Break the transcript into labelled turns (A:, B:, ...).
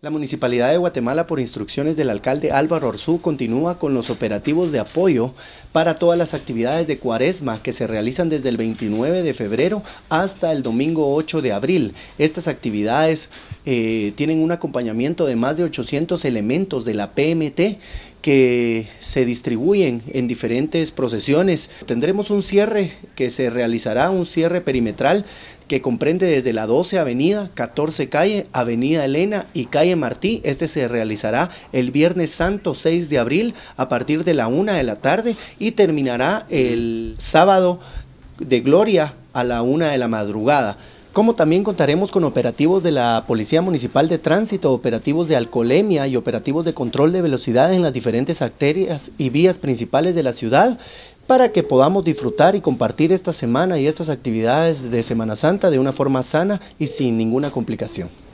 A: La Municipalidad de Guatemala, por instrucciones del alcalde Álvaro Orzú, continúa con los operativos de apoyo para todas las actividades de cuaresma que se realizan desde el 29 de febrero hasta el domingo 8 de abril. Estas actividades eh, tienen un acompañamiento de más de 800 elementos de la PMT que se distribuyen en diferentes procesiones. Tendremos un cierre que se realizará, un cierre perimetral que comprende desde la 12 Avenida, 14 Calle, Avenida Elena y Calle Martí. Este se realizará el viernes santo 6 de abril a partir de la 1 de la tarde y terminará el sábado de gloria a la 1 de la madrugada como también contaremos con operativos de la Policía Municipal de Tránsito, operativos de alcoholemia y operativos de control de velocidad en las diferentes arterias y vías principales de la ciudad para que podamos disfrutar y compartir esta semana y estas actividades de Semana Santa de una forma sana y sin ninguna complicación.